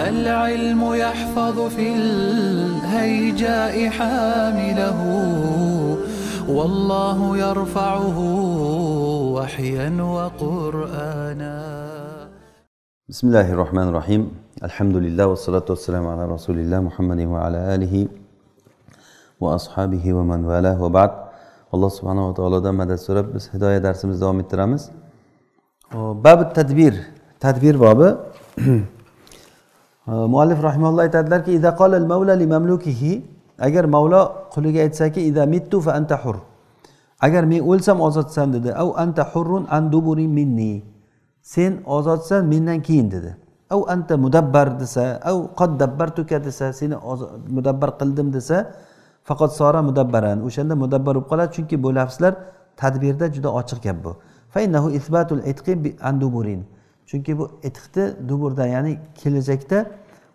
العلم يحفظ في الهيجاء حامله والله يرفعه وحيا وقرآنا بسم الله الرحمن الرحيم الحمد لله والصلاة والسلام على رسول الله محمد وعلى آله وأصحابه ومن والاه وبعد الله سبحانه وتعالى دام مدد so'rab بس هدايه درس مزدوم ettiramiz bab tadbir tadbir bobi muallif rahimalloh aytadilarki agar mavlo quliga aytsaki ida mittu fa anta hur agar men o'lsam ozodsan dedi av anta hurrun an duburi minni sen ozodsan mendan keyin dedi av anta mudabbar desa av qad dabbartuka desa seni mudabbar qildim desa faqat sora mudabbaran o'shanda mudabbar bo'lib qoladi chunki bu lafzlar tadbirda juda ochiq gap bu chunki bu itqni duburdan ya'ni kelajakda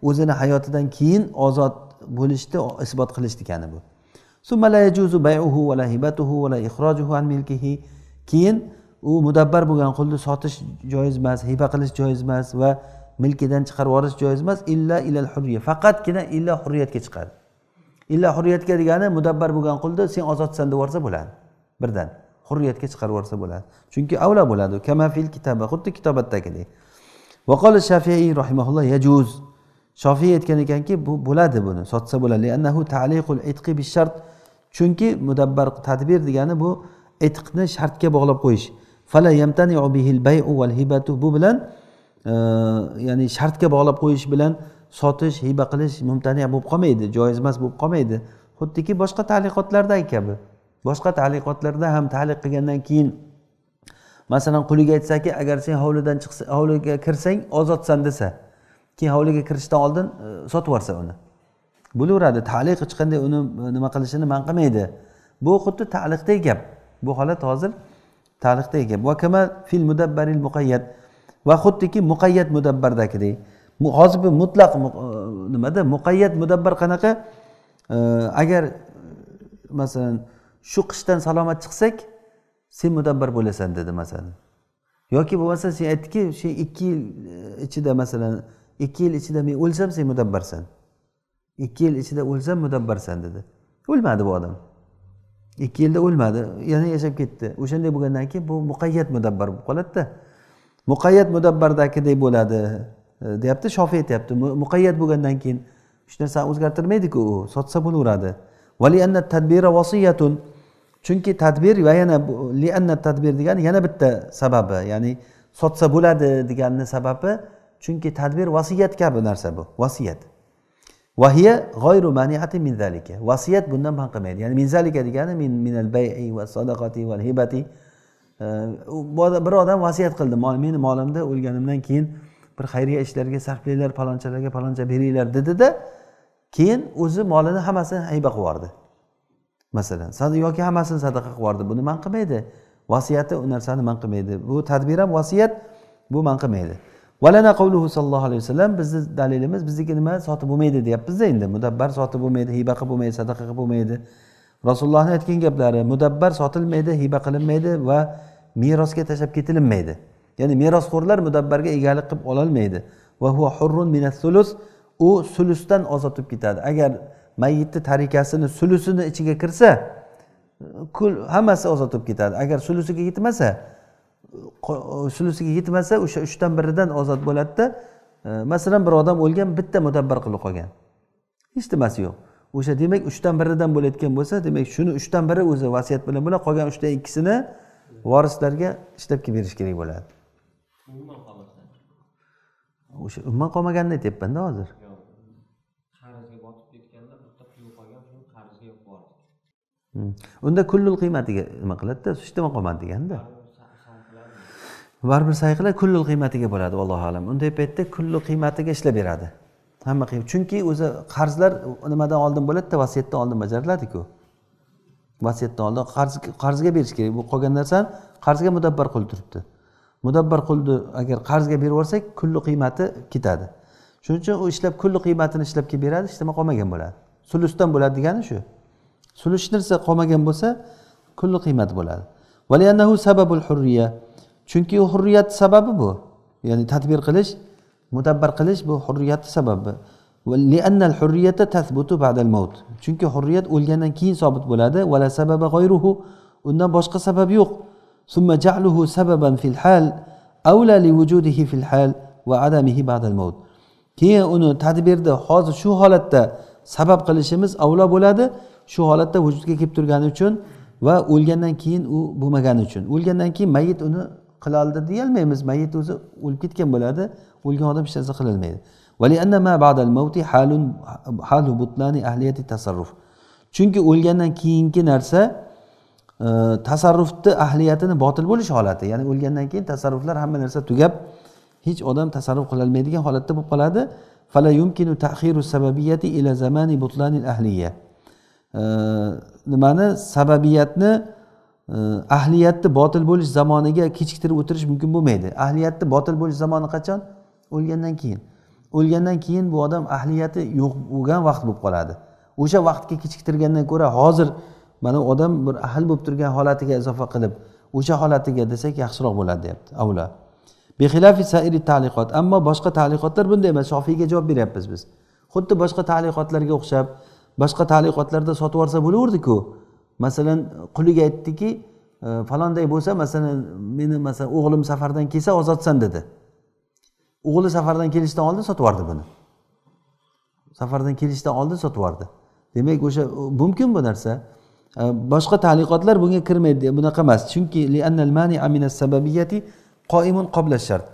o'zini hayotidan keyin ozod bo'lishni isbot qilish degani bu keyin u mudabbar bo'lgan qulni sotish joiz emas hiba qilish joiz emas va milkidan chiqarib yuborish joiz emas illa ilal hurriya faqatgina illa hurriyatga chiqadi illa hurriyatga degani mudabbar bo'lgan qulni sen ozodsan deb yuborsa bo'ladi birdan hurriyatga chiqarib yuborsa bo'ladi chunki avla bo'ladi kamafil kitaba xuddi kitobatdagidek vaqoli shafiiy rahimaulloh yajuz shofiy aytgan ekanki bu bo'ladi buni sotsa bo'ladi annahu taliqul itqi bi shart chunki mudabbar tadbir degani bu itqni shartga bog'lab qo'yish fala yamtaniu bihil bayu val hibatu bu bilan e, ya'ni shartga bog'lab qo'yish bilan sotish hiba qilish mumtani bo'lib qolmaydi joiz emas bo'lib qolmaydi xuddiki boshqa taliqotlardagi kabi boshqa taliqotlarda ham taliq qilgandan keyin masalan quliga aytsaki agar sen hovlidan chiqsa hovliga kirsang ozodsan desa keyin hovliga kirishdan oldin e, sotib yuborsa uni bo'laveradi taliq hech qanday uni e, nima qilishini man qilmaydi bu xuddi taliqdek gap bu holat hozir taliqdek gap va kama fil mudabbaril muqayyat va xuddiki muqayyat mudabbardagidek hozir bu mutlaq e, nimada muqayyat mudabbar qanaqa agar masalan shu qishdan salomat chiqsak sen mudabbar bo'lasan dedi masalan yoki bo'lmasa sen aytdiki shu ikki yil e, ichida masalan ikki yil ichida men o'lsam sen mudabbarsan ikki yil ichida o'lsam mudabbarsan dedi o'lmadi bu odam ikki yilda o'lmadi yana yashab ketdi o'shanday bo'lgandan keyin bu muqayyat mudabbar bo'lib qoladida muqayyat mudabbardagiday bo'ladi e, deyapti shofiy aytyapti muqayyat bo'lgandan keyin hech narsani o'zgartirmaydiku u sotsa bo'laveradi chunki tadbir va yana lianna tadbir degani yana bitta sababi ya'ni sotsa bo'ladi deganini sababi chunki tadbir vasiyat kabi narsa bu vasiyat vahiya g'oyru maniati min zalika vasiyat bundan man qilmaydi ya'ni min zalika degani min minal bayi va sadaqati va hibati bir odam vasiyat qildi meni molimni o'lganimdan keyin bir xayriya ishlarga sarflanglar palonchalarga paloncha beringlar dedida keyin o'zi molini hammasini hayba qilib yubordi masalan yoki hammasini sadaqa qilib yubordi buni man qilmaydi vasiyati u narsani man qilmaydi bu tadbir ham vasiyat bu man qilmaydi valana qavluhu sallallohu alayhi vasallam bizni dalilimiz bizniki nima sotib bo'lmaydi deyapmizda endi mudabbar sotib bo'lmaydi hiba qilib bo'lmaydi sadaqa qilib bo'lmaydi rasulullohni aytgan gaplari mudabbar sotilmaydi hiba qilinmaydi va merosga tashlab ketilinmaydi ya'ni merosxo'rlar mudabbarga egalik qilib ololmaydi va hurrun minat sulus u sulusdan ozod bo'lib ketadi agar mayitni tarikasini sulusini ichiga kirsa kul hammasi ozod bo'lib ketadi agar sulusiga yetmasa sulusiga yetmasa o'sha uchdan biridan ozod bo'ladida e, masalan bir odam o'lgan bitta mudabbar qilib qolgan hech nimasi yo'q o'sha demak uchdan biridan bo'layotgan bo'lsa demak shuni uchdan biri o'zi vasiyat bilan bo'ladi qolgan uchdan ikkisini vorislarga ishlab kelib berish kerak bo'ladi o'sha umuman qolmaganini aytyapmanda hozir Hmm. unda kullul qiymatiga nima qiladida ishtima qolmadi deganda baribir sa'y qiladi kullul qiymatiga bo'ladi allohu alam unday paytda kullu qiymatiga ishlab beradi hamma qiymat chunki o'zi qarzlar nimadan oldin bo'ladida vasiyatdan oldin bajariladiku vasiyatdan oldin qarz qarzga berish kerak bu qolgan narsani qarzga mudabbar qul turibdi mudabbar qulni agar qarzga berib yuborsak kulli qiymati ketadi shuning uchun u ishlab kulli qiymatini ishlab kelib beradi ishlama qolmagan bo'ladi sulusdan bo'ladi degani shu sulish narsa qolmagan bo'lsa kulli qiymat bo'ladi valiannahu sababul hurriya chunki u hurriyat sababi bu ya'ni tadbir qilish mutabbar qilish bu hurriyatni sababi liannal hurriyata tasbutu ba'dal mavt chunki hurriyat o'lgandan keyin sobit bo'ladi vala sababa g'oyruhu undan boshqa sabab yo'q summa ja'luhu sababan fil hal awla li vujudihi fil hal va adamihi ba'dal maut keyin uni tadbirni hozir shu holatda sabab qilishimiz avlo bo'ladi shu holatda vujudga kelib turgani uchun va o'lgandan keyin u bo'lmagani uchun o'lgandan keyin mayit uni qila oldi deyolmaymiz mayit o'zi o'lib ketgan bo'ladi o'lgan odam hech narsa qilolmaydi chunki o'lgandan keyingi narsa e, tasarrufni ahliyatini botil bo'lish holati ya'ni o'lgandan keyin tasarruflar hamma narsa tugab hech odam tasarruf qilolmaydigan holatda bo'lib qoladi nimani sababiyatni e, ahliyatni botil bo'lish zamoniga kechiktirib o'tirish mumkin bo'lmaydi ahliyatni botil bo'lish zamoni qachon o'lgandan keyin o'lgandan keyin bu odam ahliyati yo'q bo'lgan vaqt bo'lib qoladi o'sha vaqtga kechiktirgandan ko'ra hozir mana odam bir ahil bo'lib turgan holatiga izofa qilib o'sha holatiga desak yaxshiroq bo'ladi deyapti avla ammo boshqa taliqotlar bunday emas shofiyga javob beryapmiz biz xuddi boshqa taliqotlarga o'xshab boshqa taliqotlarda sotib yuborsa bo'laverdiku masalan quliga aytdiki e, falonday bo'lsa masalan meni masalan o'g'lim safardan kelsa ozodsan dedi o'g'li safardan kelishdan oldin sotib yubordi buni safardan kelishdan oldin sotib yubordi demak o'sha mumkin bu narsa e, boshqa taliqotlar bunga kirmaydi bunaqa emas chunki shart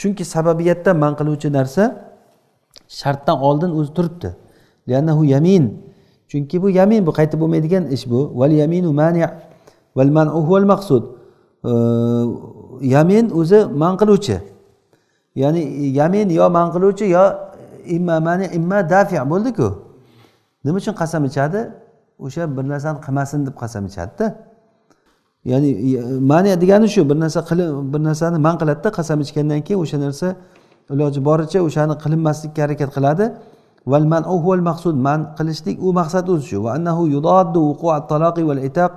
chunki sababiyatda man qiluvchi narsa shartdan oldin o'zi turibdi liannahu yamin chunki bu yamin bu qaytib bo'lmaydigan ish bu val yaminu mani val manu huval maqsud yamin o'zi man qiluvchi ya'ni yamin yo man qiluvchi yo imma mani imma dafi bo'ldiku nima uchun qasam ichadi o'sha bir narsani qilmasin deb qasam ichadida ya'ni mani degani shu bir narsa qilib bir narsani man qiladida qasam ichgandan keyin o'sha narsa iloji boricha o'shani qilinmaslikka harakat qiladi val هو المقصود maqsud man qilishlik u maqsad o'zi shu va annahu yudoddu taloqi val itaq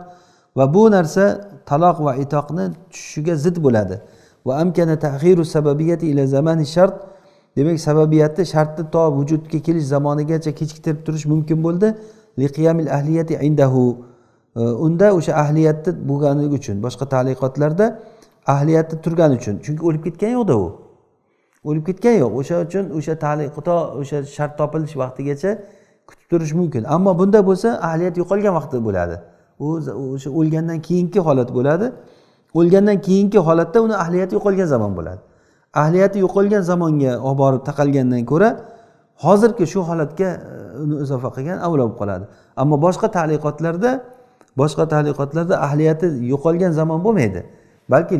va bu narsa taloq va itoqni tushishiga zid bo'ladi va amkana taxiru sababiyati ila zamani shart demak sababiyatni shartni to vujudga kelish zamonigacha kechiktirib turish mumkin bo'ldi liqiyamil ahliyati indahu unda o'sha ahliyatni bo'lganligi uchun boshqa taliqotlarda ahliyatni turgani uchun chunki o'lib ketgani yo'qda u o'lib ketgani yo'q o'sha uchun o'sha tali xudo o'sha shart topilish vaqtigacha kutib turish mumkin ammo bunda bo'lsa ahliyat yo'qolgan vaqtda bo'ladi u o'sha o'lgandan keyingi holat bo'ladi o'lgandan keyingi holatda uni ahliyati yo'qolgan zamon bo'ladi ahliyati yo'qolgan zamonga olib borib taqalgandan ko'ra hozirgi shu holatga e, uni izofa qilgan avlo bo'lib qoladi ammo boshqa taliqotlarda boshqa taliqotlarda ahliyati yo'qolgan zamon bo'lmaydi balki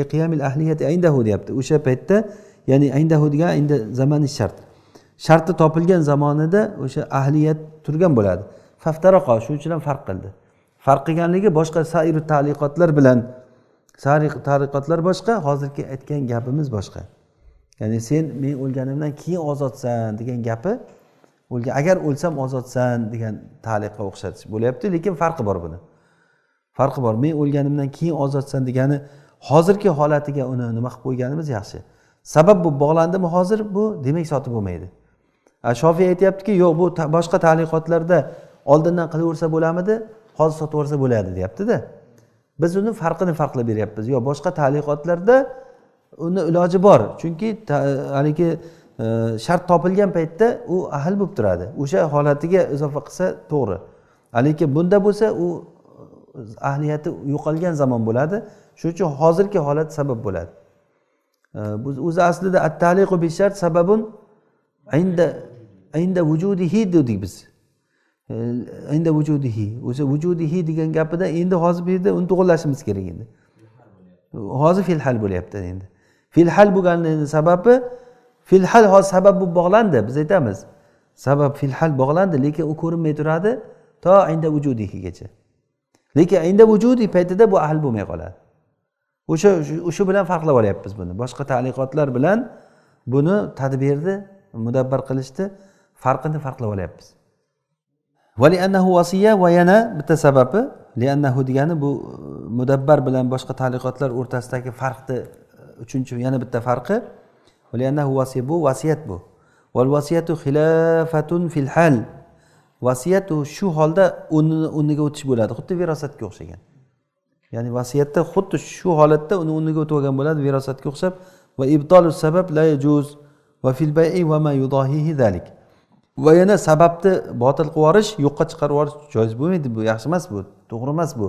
liqiyamil ahliyati aydahu deyapti o'sha paytda ya'ni aydahu degan endi zamani shart sharti topilgan zamonida o'sha ahliyat turgan bo'ladi faftaroqo shuning uchun ham farq qildi farq qilganligi boshqa sairu taliqotlar bilan tariqotlar boshqa hozirgi aytgan gapimiz boshqa ya'ni sen men o'lganimdan keyin ozodsan degan gapi agar o'lsam ozodsan degan taliqqa o'xshatish bo'lyapti lekin farqi bor buni farqi bor men o'lganimdan keyin ozodsan degani hozirgi holatiga uni nima qilib qo'yganimiz yaxshi sabab bu bog'landimi hozir bu demak sotib bo'lmaydi shofiy aytyaptiki yo'q bu ta boshqa taliqotlarda oldindan qilaversa bo'lamidi hozir sotib yuborsa bo'ladi deyaptida biz uni farqini farqlab beryapmiz yo boshqa taliqotlarda uni iloji bor chunki haligi e, shart topilgan paytda u ahil bo'lib turadi o'sha holatiga izofa qilsa to'g'ri lekin bunda bo'lsa u ahliyati yo'qolgan zamon bo'ladi shuning uchun hozirgi holat sabab bo'ladi biz o'zi aslida at taliqu bi sababun inda inda vujudihi dedik biz inda vujudihi o'sha vujudihi degan gapida endi hozir bu yerda uni to'g'irlashimiz kerak endi hozir filhal bo'lyapti endi filhal bo'lganini sababi filhal hozir sabab bo'lib bog'landi biz aytamiz sabab filhal bog'landi lekin u ko'rinmay turadi to inda vujudihigacha lekin ayinda vujudi paytida bu ahl bo'lmay qoladi o'sha o'sha bilan farqlab olyapmiz buni boshqa taliqotlar bilan buni tadbirni mudabbar qilishni farqini farqlab olyapmiz valiannahu vasiya va yana bitta sababi liannahu degani bu mudabbar bilan boshqa taliqotlar o'rtasidagi farqni uchinchi yana bitta farqi liannahu vasiya bu vasiyat bu val vasiyatu xilofatun fil hal vasiyat u shu holda o'rnini o'rniga o'tish bo'ladi xuddi verosatga o'xshagan ya'ni vasiyatda xuddi shu holatda uni o'rniga o'tib olgan bo'ladi verosatga o'xshab va ibtolu sabab la yajuz va fil bayi va ma yudohihi zalik va yana sababni botil qilib yuborish yo'qqa chiqarib yuborish joiz bo'lmaydi bu yaxshi emas bu to'g'ri emas bu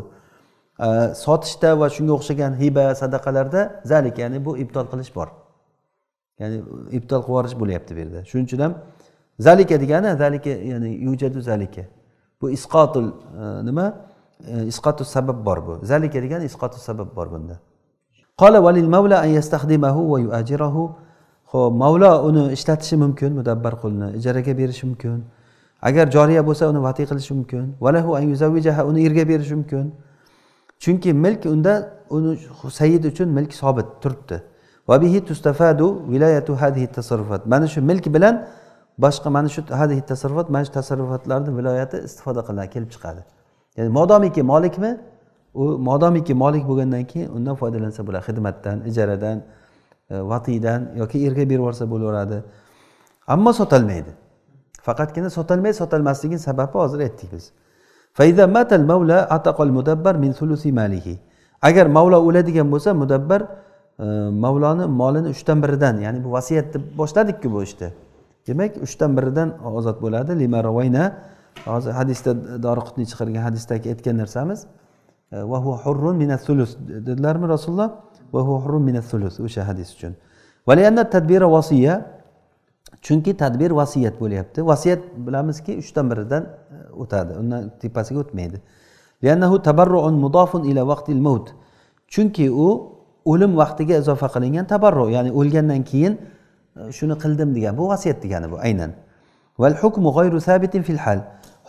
sotishda va shunga o'xshagan hiba sadaqalarda zalik ya'ni bu ibtol qilish bor ya'ni ibtol qilib yuborish bo'lyapti bu yerda shuning uchun ham zalika degani zalika ya'ni yujadu zalika bu isqotul e, nima e, isqotu sabab bor bu zalika degani isqotu sabab bor bunda qola valil mavla an yastahdimahu va yuajirahu ho'p mavlo uni ishlatishi mumkin mudabbar qulni ijaraga berishi mumkin agar joriya bo'lsa uni vatiy qilishi mumkin valahu an yuzavijaha uni erga berishi mumkin chunki milk unda uni sayid uchun milk sobit turibdi va bihi tustafadu viloyatu hadhihi tasarrufat mana shu milk bilan boshqa mana shu hadi tasarrufot mana shu tasarrufotlarni viloyati istifoda qiladi kelib chiqadi ya'ni modomiki molikmi u modomiki molik bo'lgandan keyin undan foydalansa bo'ladi xizmatdan ijaradan e, vatiydan yoki erga berib yuborsa bo'laveradi ammo sotolmaydi faqatgina sotolmay sotolmasligini sababi hozir aytdik biz agar mavlo o'ladigan bo'lsa mudabbar e, mavloni molini uchdan biridan ya'ni bu vasiyat deb boshladikku bu ishni işte. demak uchdan biridan ozod bo'ladi limaravayna hozir hadisda doriqutni chiqargan hadisdagi aytgan narsamiz vahu e, hurrun minat sulus dedilarmi rasululloh vahu hurrun minat sulus o'sha hadis uchun valianna tadbira vasiya chunki tadbir vasiyat bo'lyapti vasiyat bilamizki uchdan biridan e, o'tadi undan tepasiga o'tmaydi لأنه تبرع مضاف إلى وقت chunki u o'lim vaqtiga izofa qilingan tabarru ya'ni o'lgandan keyin shuni qildim degan bu vasiyat degani bu aynan val hukmu g'oyru sabitin fil hal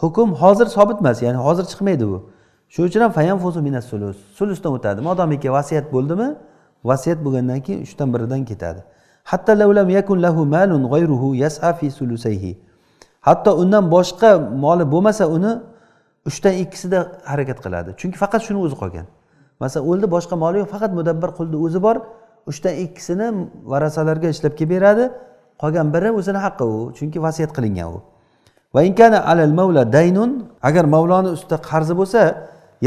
hukm hozir sobit emas ya'ni hozir chiqmaydi bu shuning uchun ham fayanfuzu minas sulus sulusdan o'tadi modomiki vasiyat bo'ldimi vasiyat bo'lgandan keyin uchdan biridan ketadi hatto lavlam yakun lahu malun g'oyruhu yasa fi sulusayhi hatto undan boshqa moli bo'lmasa uni uchdan ikkisida harakat qiladi chunki faqat shuni o'zi qolgan masalan o'ldi boshqa moli yo'q faqat mudabbar qulni o'zi bor uchdan ikkisini varasalarga ishlab kelib beradi qolgan biri o'zini haqqi u chunki vasiyat qilingan u va alal daynun agar mavloni ustida qarzi bo'lsa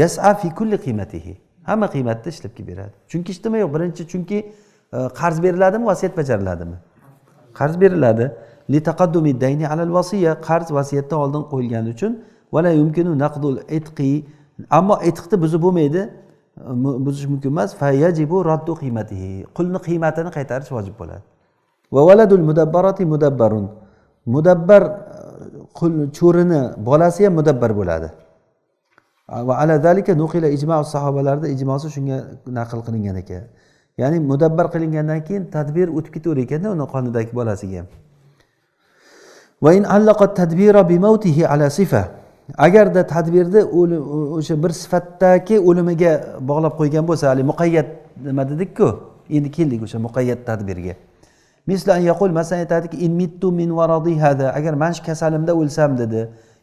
yasa fi kulli qiymatihi hamma qiymatda ishlab kelib beradi chunki nima yo'q birinchi chunki e, qarz beriladimi vasiyat bajariladimi qarz beriladi li taqaddumi dayni alal vasiya qarz vasiyatdan oldin qo'yilgani uchun la yumkinu naqdul itqi ammo etiqni buzib bo'lmaydi buzish mumkin emas fayajibu raddu qiymatihi qulni qiymatini qaytarish vojib bo'ladi va valadul mudabbarati mudabbarun mudabbar e, qul cho'rini bolasi ham mudabbar bo'ladi va ala zalika nuqila ijmo sahobalarda ijmosi shunga naql qilingan ekan ya'ni mudabbar qilingandan keyin tadbir o'tib ketaver ekanda uni qonidagi bolasiga ham va in allaqa tadbira bi mautihi ala sifa agarda tadbirni o'sha bir sifatdagi o'limiga bog'lab qo'ygan bo'lsa haligi muqayyat nima dedikku endi keldik o'sha muqayyat tadbirga masalan aytadiki in min varadi hada agar mana shu kasalimda o'lsam dedi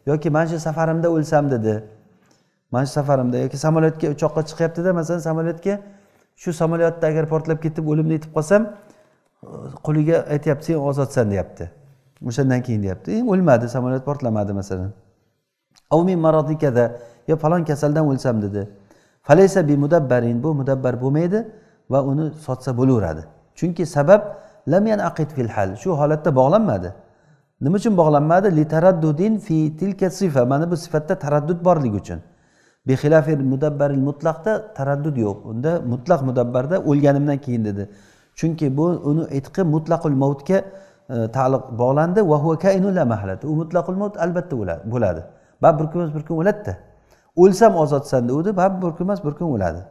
yoki mana shu safarimda o'lsam dedi mana shu safarimda yoki samolyotga uchoqqa chiqyaptida masalan samolyotga shu samolyotda agar portlab ketib o'limni yetib qolsam quliga aytyapti sen ozodsan deyapti o'shandan keyin deyapti e, o'lmadi samolyot portlamadi masalan avmin marodikada yo falon kasaldan o'lsam dedi falaysa bi mudabbarin bu mudabbar bo'lmaydi va uni sotsa bo'laveradi chunki sabab lam yanaqid fil hal shu holatda bog'lanmadi nima uchun bog'lanmadi li taraddudin fi tilka sifa mana bu sifatda taraddud borligi uchun bexilafi mudabbaril mutlaqda taraddud yo'q unda mutlaq mudabbarda o'lganimdan keyin dedi chunki bu uni itqi mutlaqul mavtga e, taalluq bog'landi u mutlaqul mavt albatta bo'ladi bab bir kun emas bir kun o'ladida o'lsam ozodsan degandi bab bir kun emas bir kun o'ladi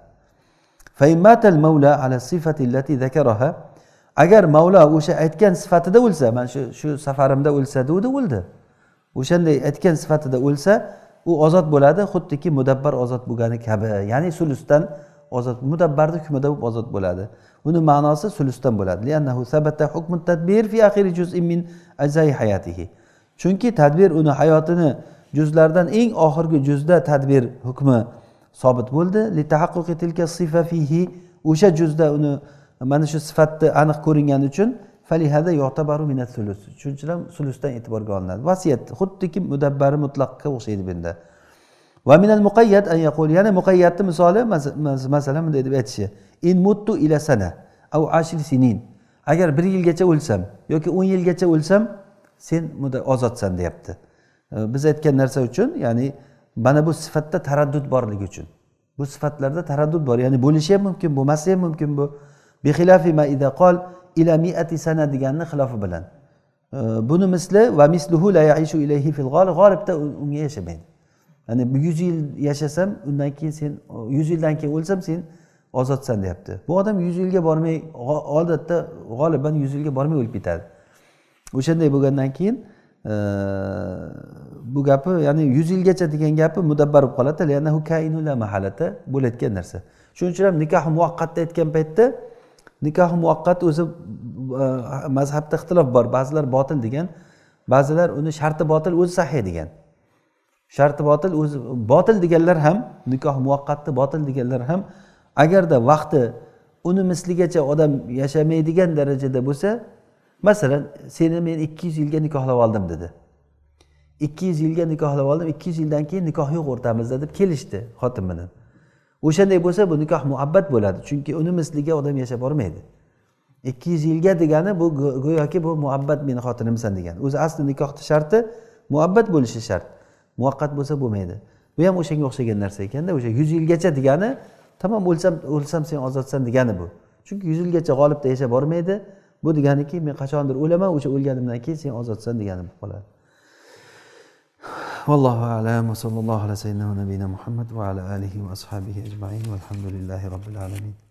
agar mavlo o'sha aytgan sifatida o'lsa mana shu shu safarimda o'lsa degandi o'ldi o'shanday aytgan sifatida o'lsa u ozod bo'ladi xuddiki mudabbar ozod bo'lgani kabi ya'ni sulusdan ozod mudabbarni hukmida bo'lib ozod bo'ladi uni ma'nosi sulusdan bo'ladi chunki tadbir uni hayotini juzlardan eng oxirgi juzda tadbir hukmi sobit bo'ldi o'sha juzda uni mana shu sifatni aniq ko'ringani uchun falihada yotabaru sulus shuning uchun ham sulusdan e'tiborga olinadi vasiyat xuddiki mudabbari mutlaqqa o'xshaydi bunda va minal muqayyat an yaqul yana muqayyatni misoli masalan bunday deb aytishi in muttu ila sana av ashir sinin agar bir yilgacha o'lsam yoki o'n yilgacha o'lsam sen ozodsan deyapti biz aytgan narsa uchun ya'ni mana bu sifatda taraddud borligi uchun bu sifatlarda taraddud bor ya'ni bo'lishi ham mumkin bo'lmasligi ham mumkin bu bixilafi ila miati sana deganni xilofi bilan buni misli va misluhu la yaishu ilayhi fil g'ol g'oribda unga yashamaydi ya'ni yuz yil yashasam undan keyin sen yuz yildan keyin o'lsam sen ozodsan deyapti bu odam yuz yilga bormay odatda g'oliban yuz yilga bormay o'lib ketadi o'shanday bo'lgandan keyin bu gapi ya'ni yuz yilgacha degan gapi mudabbar bo'lib qoladi mahalata bo'layotgan narsa shuning uchun ham nikoh muvaqqatni aytgan paytda nikoh muvaqqat o'zi e, mazhabda ixtilof bor ba'zilar botil degan ba'zilar uni sharti botil o'zi sahiy degan sharti botil o'zi botil deganlar ham nikoh muvaqqatni botil deganlar ham agarda vaqti uni misligacha odam yashamaydigan darajada bo'lsa masalan seni men ikki yuz yilga nikohlab oldim dedi ikki yuz yilga nikohlab oldim ikki yuz yildan keyin nikoh yo'q o'rtamizda deb kelishdi xotin bilan o'shanday bo'lsa bu nikoh muhabbat bo'ladi chunki uni misliga odam yashab bormaydi ikki yuz yilga degani bu go'yoki bu muhabbat meni xotinimsan degani o'zi asli nikohni sharti muhabbat bo'lishi shart muvaqqat bo'lsa bo'lmaydi bu ham o'shanga o'xshagan narsa ekanda o'sha yuz yilgacha degani tamom o'lsam o'lsam sen ozodsan degani bu chunki yuz yilgacha g'olibda yashab bormaydi bu deganiki men qachondir o'laman o'sha o'lganimdan keyin sen ozodsan degani bo'lib qoladi والله أعلم وصلى الله على سيدنا ونبينا محمد وعلى آله وأصحابه أجمعين والحمد لله رب العالمين